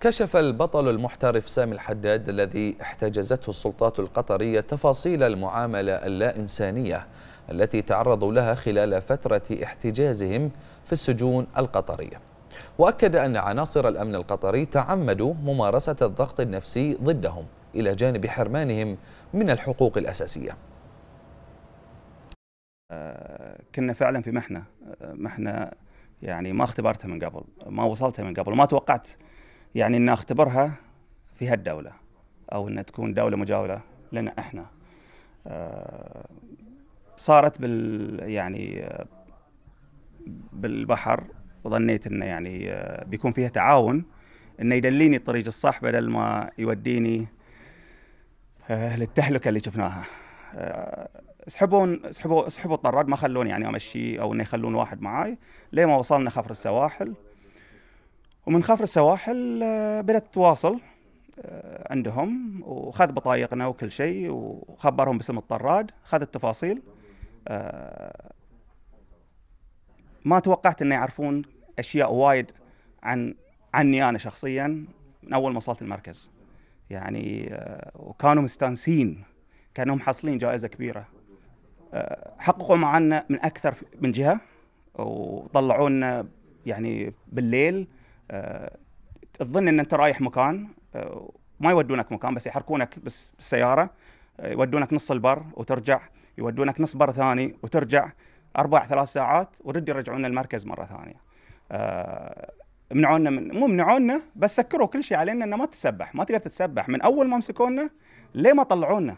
كشف البطل المحترف سامي الحداد الذي احتجزته السلطات القطرية تفاصيل المعاملة اللا إنسانية التي تعرضوا لها خلال فترة احتجازهم في السجون القطرية وأكد أن عناصر الأمن القطري تعمدوا ممارسة الضغط النفسي ضدهم إلى جانب حرمانهم من الحقوق الأساسية آه، كنا فعلا في محنة آه، محنة يعني ما اختبرتها من قبل ما وصلتها من قبل ما توقعت يعني ان اختبرها في هالدوله او ان تكون دوله مجاوره لنا احنا آه، صارت بال يعني بالبحر وظنيت انه يعني آه، بيكون فيها تعاون انه يدليني الطريق الصح بدل ما يوديني آه، للتهلكه اللي شفناها سحبون سحبوا سحبوا الطراد ما خلوني يعني امشي او انه يخلون واحد معاي لين ما وصلنا خفر السواحل ومن خافر السواحل آه، بدأت تواصل آه، عندهم وخذ بطايقنا وكل شيء وخبرهم باسم الطراد خذ التفاصيل آه، ما توقعت انه يعرفون اشياء وايد عن عني انا شخصيا من اول ما وصلت المركز يعني وكانوا مستانسين كانوا محصلين جائزه كبيره حققوا معنا من اكثر من جهه وطلعونا يعني بالليل آه، تظن ان انت رايح مكان آه، ما يودونك مكان بس يحركونك بالسياره آه، يودونك نص البر وترجع يودونك نص بر ثاني وترجع اربع ثلاث ساعات ورد يرجعونا المركز مره ثانيه. منعونا من مو منعونا بس سكروا كل شيء علينا انه ما تسبح ما تقدر تتسبح من اول ما مسكونا ليه ما طلعونا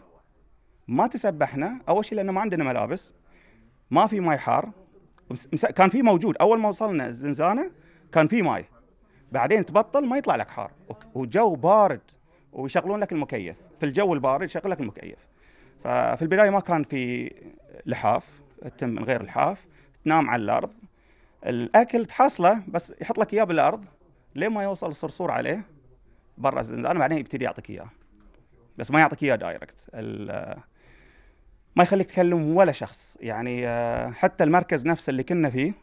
ما تسبحنا اول شيء لانه ما عندنا ملابس ما في ماي حار كان في موجود اول ما وصلنا الزنزانه كان في ماي بعدين تبطل ما يطلع لك حار وجو بارد ويشغلون لك المكيف في الجو البارد يشغل لك المكيف ففي البدايه ما كان في لحاف تتم من غير لحاف تنام على الارض الاكل تحصله بس يحط لك اياه بالارض لين ما يوصل الصرصور عليه برا الزنزانه بعدين يبتدي يعطيك اياه بس ما يعطيك اياه دايركت ما يخليك تكلم ولا شخص يعني آه، حتى المركز نفسه اللي كنا فيه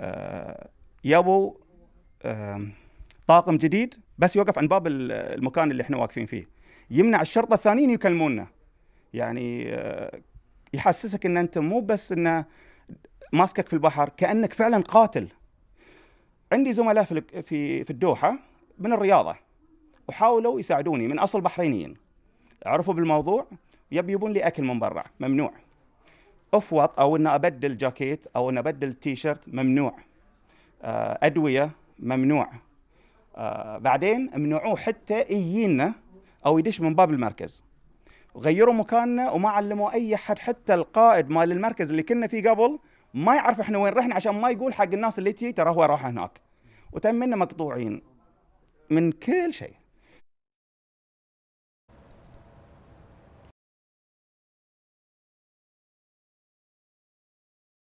آه، يبوا طاقم جديد بس يوقف عند باب المكان اللي احنا واقفين فيه يمنع الشرطه الثانيين يكلمونا يعني آه، يحسسك ان انت مو بس انه ماسكك في البحر كانك فعلا قاتل عندي زملاء في في الدوحه من الرياضه وحاولوا يساعدوني من اصل بحرينيين عرفوا بالموضوع يبي يبون لي اكل من برا ممنوع افوط او ان ابدل جاكيت او ان ابدل شيرت ممنوع آه، ادويه ممنوع آه بعدين منعوه حتى يجينا او يدش من باب المركز غيروا مكاننا وما علموا اي حد حتى القائد مال المركز اللي كنا فيه قبل ما يعرف احنا وين رحنا عشان ما يقول حق الناس اللي تي ترى هو راح هناك وتم منا مقطوعين من كل شيء